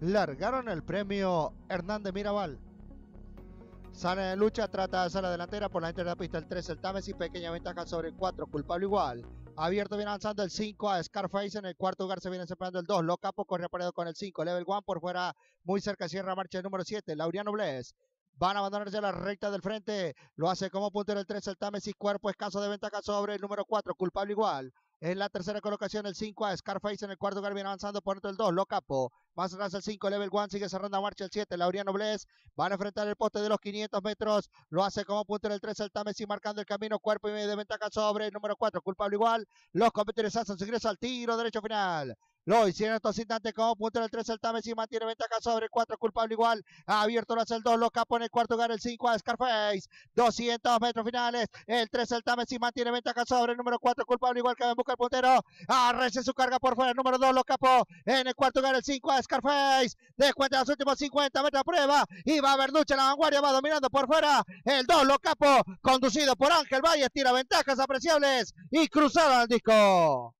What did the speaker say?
largaron el premio Hernández Mirabal. sale de lucha, trata de hacer la delantera por la entrada de pista el 3, el y pequeña ventaja sobre el 4, culpable igual. Abierto viene avanzando el 5 a Scarface. En el cuarto lugar se viene separando el 2. Locapo corre apareado con el 5. Level 1 por fuera, muy cerca, cierra marcha el número 7. lauriano Bles. Van a abandonarse a la recta del frente. Lo hace como puntero el 3, el y Cuerpo escaso de ventaja sobre el número 4. Culpable igual. En la tercera colocación, el 5 a Scarface. En el cuarto lugar viene avanzando por dentro el 2, Lo Capo. Más atrás el 5, Level 1. Sigue cerrando a marcha el 7, Lauriano Bles. Van a enfrentar el poste de los 500 metros. Lo hace como puntero el 3, el Tameci, marcando el camino. Cuerpo y medio de ventaja sobre el número 4, culpable igual. Los competidores hacen su ingreso al tiro derecho final. Lo hicieron estos instantes como punto en el 3, el si mantiene ventaja sobre el 4, culpable igual. abierto lo hace el 2, capo en el cuarto lugar el 5 a Scarface. 200 metros finales. El 3, el y mantiene ventaja sobre el número 4, culpable igual que busca el puntero. Arrece su carga por fuera el número 2, Locapo. En el cuarto lugar el 5 a Scarface. Descuenta las últimos 50 metros prueba. Y va a ver Ducha la vanguardia, va dominando por fuera. El 2, capo, conducido por Ángel Valle tira ventajas apreciables y cruzada al disco.